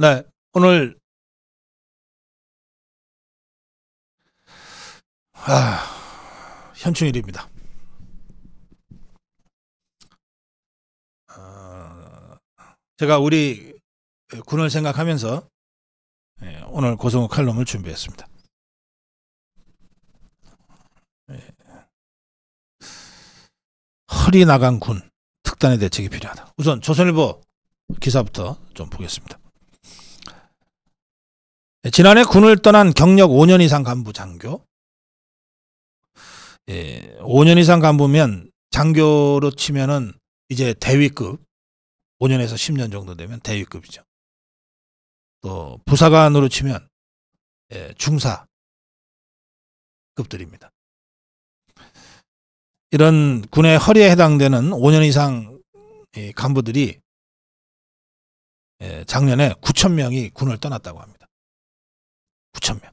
네, 오늘 아, 현충일입니다. 아, 제가 우리 군을 생각하면서 예, 오늘 고성호 칼럼을 준비했습니다. 예. 허리 나간 군 특단의 대책이 필요하다. 우선 조선일보 기사부터 좀 보겠습니다. 예, 지난해 군을 떠난 경력 5년 이상 간부 장교. 예, 5년 이상 간부면 장교로 치면은 이제 대위급. 5년에서 10년 정도 되면 대위급이죠. 또 부사관으로 치면 예, 중사급들입니다. 이런 군의 허리에 해당되는 5년 이상 간부들이 예, 작년에 9천 명이 군을 떠났다고 합니다. 9천 명.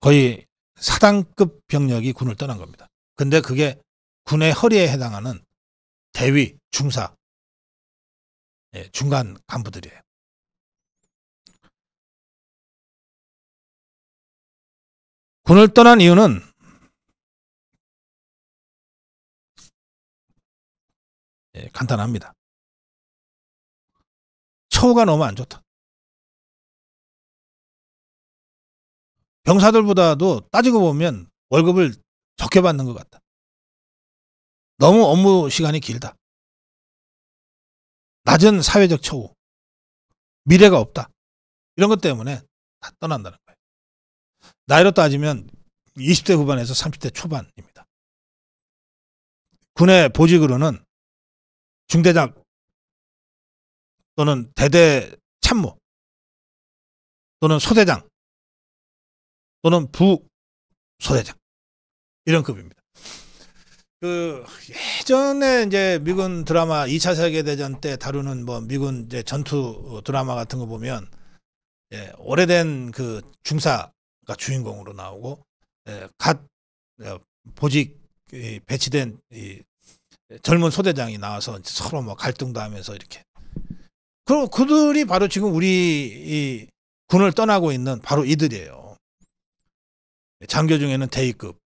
거의 사단급 병력이 군을 떠난 겁니다. 근데 그게 군의 허리에 해당하는 대위, 중사, 예, 중간 간부들이에요. 군을 떠난 이유는 예, 간단합니다. 처우가 너무 안 좋다. 병사들보다도 따지고 보면 월급을 적게 받는 것 같다. 너무 업무 시간이 길다. 낮은 사회적 처우, 미래가 없다. 이런 것 때문에 다 떠난다는 거예요. 나이로 따지면 20대 후반에서 30대 초반입니다. 군의 보직으로는 중대장 또는 대대 참모 또는 소대장 또는 부 소대장 이런 급입니다. 그 예전에 이제 미군 드라마 2차 세계 대전 때 다루는 뭐 미군 이제 전투 드라마 같은 거 보면 예, 오래된 그 중사가 주인공으로 나오고 예, 갓 예, 보직 배치된 이 젊은 소대장이 나와서 서로 뭐 갈등도 하면서 이렇게 그리고 그들이 바로 지금 우리 이 군을 떠나고 있는 바로 이들이에요. 네, 장교 중에는 대위급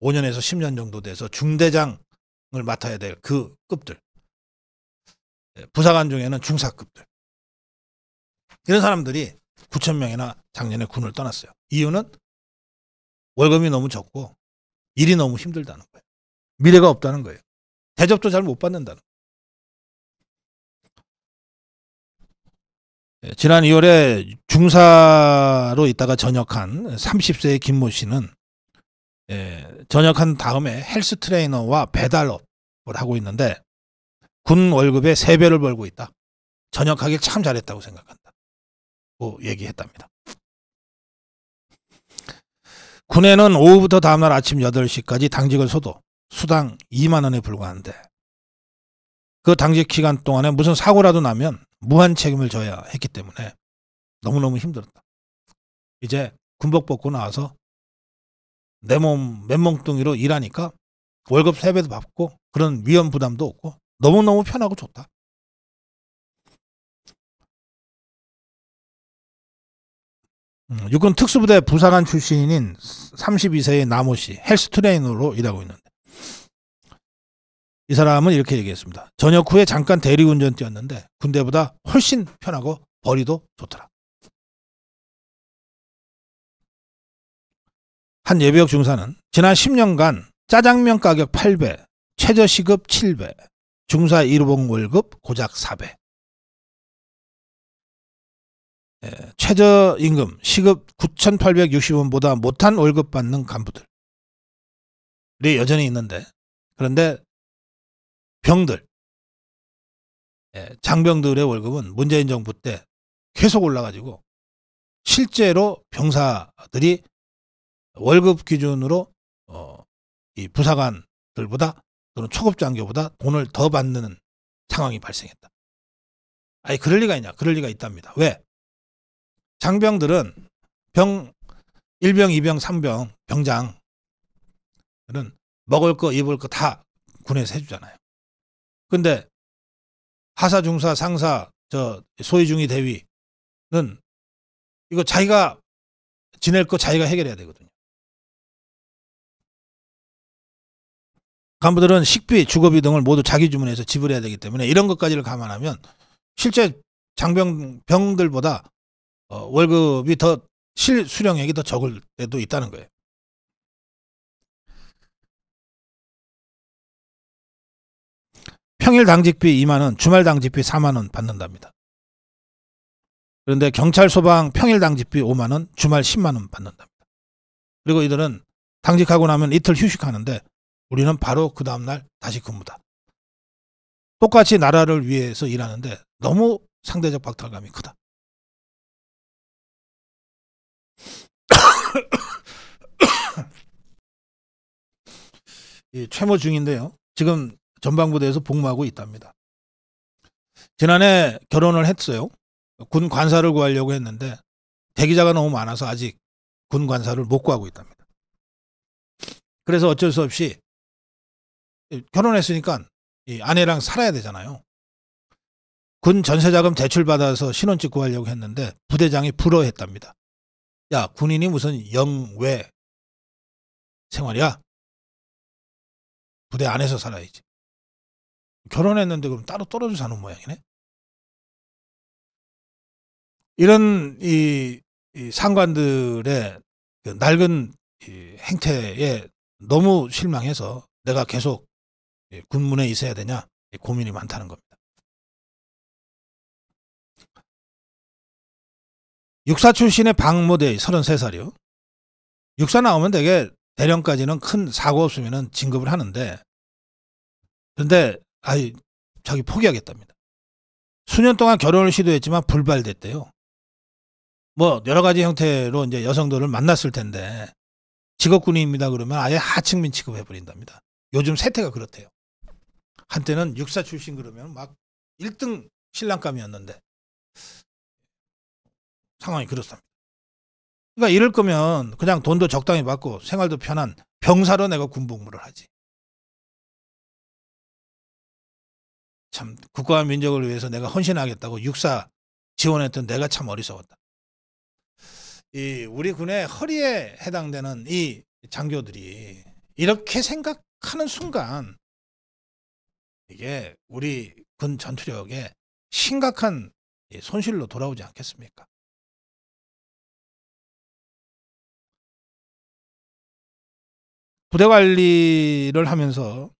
5년에서 10년 정도 돼서 중대장을 맡아야 될 그 급들 네, 부사관 중에는 중사급들 이런 사람들이 9천 명이나 작년에 군을 떠났어요. 이유는 월급이 너무 적고 일이 너무 힘들다는 거예요. 미래가 없다는 거예요. 대접도 잘 못 받는다는 거예요. 예, 지난 2월에 중사로 있다가 전역한 30세의 김모 씨는 예, 전역한 다음에 헬스 트레이너와 배달업을 하고 있는데 군 월급의 3배를 벌고 있다. 전역하길 참 잘했다고 생각한다. 고 얘기했답니다. 군에는 오후부터 다음날 아침 8시까지 당직을 서도 수당 2만 원에 불과한데 그 당직 기간 동안에 무슨 사고라도 나면 무한 책임을 져야 했기 때문에 너무너무 힘들었다. 이제 군복 벗고 나와서 내 몸 맨몸뚱이로 일하니까 월급 세배도 받고 그런 위험 부담도 없고 너무너무 편하고 좋다. 음, 육군 특수부대 부사관 출신인 32세의 나모 씨 헬스 트레이너로 일하고 있는데 이 사람은 이렇게 얘기했습니다. 저녁 후에 잠깐 대리운전 뛰었는데 군대보다 훨씬 편하고 벌이도 좋더라. 한 예비역 중사는 지난 10년간 짜장면 가격 8배, 최저시급 7배, 중사 1호봉 월급 고작 4배. 예, 최저임금 시급 9,860원보다 못한 월급 받는 간부들이 여전히 있는데 그런데 병들 예. 장병들의 월급은 문재인 정부 때 계속 올라가지고 실제로 병사들이 월급 기준으로 어, 이 부사관들보다 또는 초급 장교보다 돈을 더 받는 상황이 발생했다. 아니 그럴 리가 있냐? 그럴 리가 있답니다. 왜? 장병들은 병 1병, 2병, 3병 병장은 먹을 거 입을 거 다 군에서 해주잖아요. 근데 하사 중사 상사 저 소위 중위 대위는 이거 자기가 지낼 거 자기가 해결해야 되거든요. 간부들은 식비, 주거비 등을 모두 자기 주문해서 지불해야 되기 때문에 이런 것까지를 감안하면 실제 장병 병들보다 어, 월급이 더실 수령액이 더 적을 때도 있다는 거예요. 평일 당직비 2만 원, 주말 당직비 4만 원 받는답니다. 그런데 경찰 소방 평일 당직비 5만 원, 주말 10만 원 받는답니다. 그리고 이들은 당직하고 나면 이틀 휴식하는데 우리는 바로 그 다음날 다시 근무다. 똑같이 나라를 위해서 일하는데 너무 상대적 박탈감이 크다. 이 최모 중인데요. 지금 전방부대에서 복무하고 있답니다. 지난해 결혼을 했어요. 군 관사를 구하려고 했는데 대기자가 너무 많아서 아직 군 관사를 못 구하고 있답니다. 그래서 어쩔 수 없이 결혼했으니까 아내랑 살아야 되잖아요. 군 전세자금 대출받아서 신혼집 구하려고 했는데 부대장이 불어했답니다. 야, 군인이 무슨 영외 생활이야? 부대 안에서 살아야지. 결혼했는데 그럼 따로 떨어져 사는 모양이네. 이런 이, 이 상관들의 그 낡은 이 행태에 너무 실망해서 내가 계속 군문에 있어야 되냐 고민이 많다는 겁니다. 육사 출신의 박모대 의 33살이요. 육사 나오면 되게 대령까지는 큰 사고 없으면 진급을 하는데 그런데 아이 자기 포기하겠답니다. 수년 동안 결혼을 시도했지만 불발됐대요. 뭐 여러 가지 형태로 이제 여성들을 만났을 텐데 직업군인입니다 그러면 아예 하층민 취급해 버린답니다. 요즘 세태가 그렇대요. 한때는 육사 출신 그러면 막 1등 신랑감이었는데 상황이 그렇답니다 그러니까 이럴 거면 그냥 돈도 적당히 받고 생활도 편한 병사로 내가 군복무를 하지. 참 국가와 민족을 위해서 내가 헌신하겠다고 육사 지원했던 내가 참 어리석었다. 이 우리 군의 허리에 해당되는 이 장교들이 이렇게 생각하는 순간 이게 우리 군 전투력에 심각한 손실로 돌아오지 않겠습니까? 부대 관리를 하면서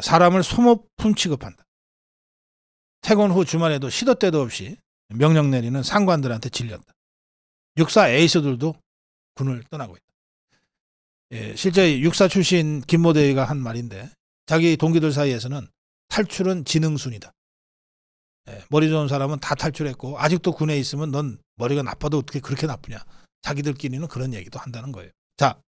사람을 소모품 취급한다. 퇴근 후 주말에도 시도 때도 없이 명령 내리는 상관들한테 질렸다. 육사 에이스들도 군을 떠나고 있다. 예, 실제 육사 출신 김모대위가 한 말인데 자기 동기들 사이에서는 탈출은 지능순이다. 예, 머리 좋은 사람은 다 탈출했고 아직도 군에 있으면 넌 머리가 나빠도 어떻게 그렇게 나쁘냐. 자기들끼리는 그런 얘기도 한다는 거예요. 자,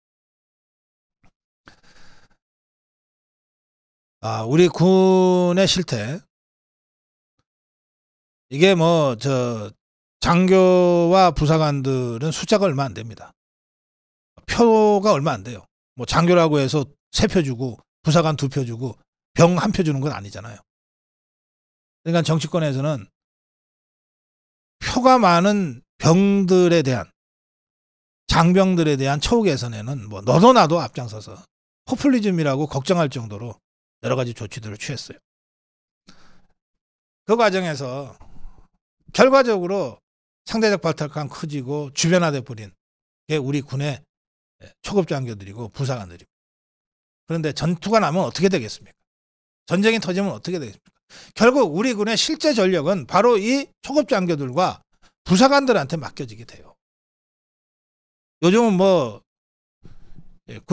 아, 우리 군의 실태 이게 뭐 저 장교와 부사관들은 숫자가 얼마 안 됩니다. 표가 얼마 안 돼요. 뭐 장교라고 해서 세 표 주고 부사관 두 표 주고 병 한 표 주는 건 아니잖아요. 그러니까 정치권에서는 표가 많은 병들에 대한 장병들에 대한 처우 개선에는 뭐 너도 나도 앞장서서 포퓰리즘이라고 걱정할 정도로 여러 가지 조치들을 취했어요. 그 과정에서 결과적으로 상대적 발탁감 커지고 주변화돼 버린 게 우리 군의 초급 장교들이고 부사관들이고 그런데 전투가 나면 어떻게 되겠습니까? 전쟁이 터지면 어떻게 되겠습니까? 결국 우리 군의 실제 전력은 바로 이 초급 장교들과 부사관들한테 맡겨지게 돼요. 요즘은 뭐군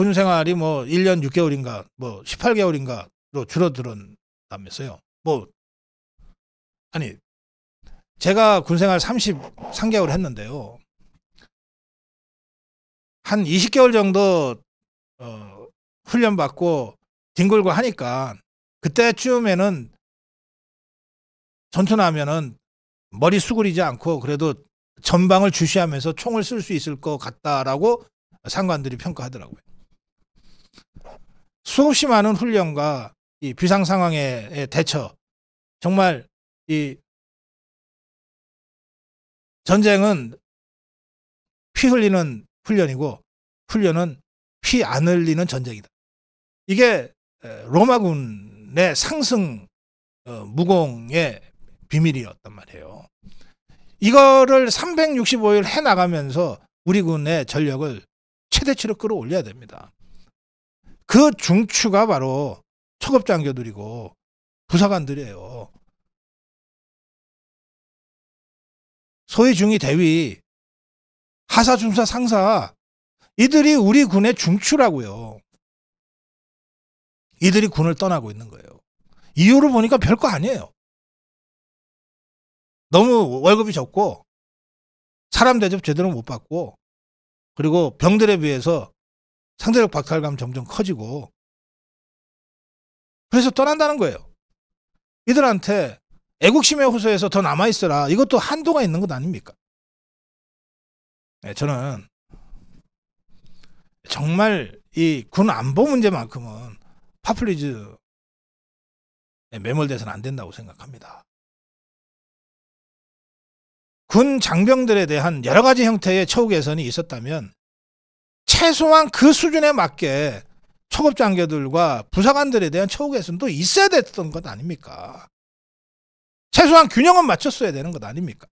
예, 생활이 뭐 1년 6개월인가 뭐 18개월인가로 줄어들었다면서요. 뭐 아니 제가 군생활 33개월 했는데요. 한 20개월 정도 어, 훈련 받고 뒹굴고 하니까 그때쯤에는 전투 나면은 머리 수그리지 않고 그래도 전방을 주시하면서 총을 쓸 수 있을 것 같다라고 상관들이 평가하더라고요. 수없이 많은 훈련과 이 비상 상황에 대처 정말 이 전쟁은 피 흘리는 훈련이고 훈련은 피 안 흘리는 전쟁이다. 이게 로마군의 상승 어, 무공의 비밀이었단 말이에요. 이거를 365일 해나가면서 우리 군의 전력을 최대치로 끌어올려야 됩니다. 그 중추가 바로 초급장교들이고 부사관들이에요. 소위 중위 대위 하사 중사 상사 이들이 우리 군의 중추라고요. 이들이 군을 떠나고 있는 거예요. 이유를 보니까 별거 아니에요. 너무 월급이 적고 사람 대접 제대로 못 받고 그리고 병들에 비해서 상대적 박탈감 점점 커지고 그래서 떠난다는 거예요. 이들한테 애국심의 호소에서 더 남아있어라. 이것도 한도가 있는 것 아닙니까? 네, 저는 정말 이 군 안보 문제만큼은 파퓰리즈 매몰돼서는 안 된다고 생각합니다. 군 장병들에 대한 여러 가지 형태의 처우 개선이 있었다면 최소한 그 수준에 맞게 초급 장교들과 부사관들에 대한 처우 개선도 있어야 됐던 것 아닙니까? 최소한 균형은 맞췄어야 되는 것 아닙니까?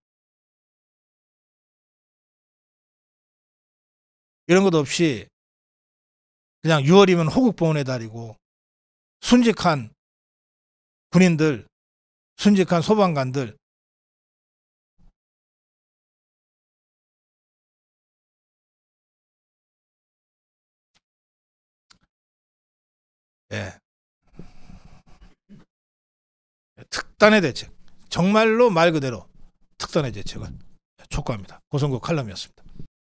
이런 것 없이 그냥 6월이면 호국보훈의 달이고 순직한 군인들, 순직한 소방관들 예. 특단의 대책. 정말로 말 그대로 특단의 대책을 촉구합니다. 고성국 칼럼이었습니다.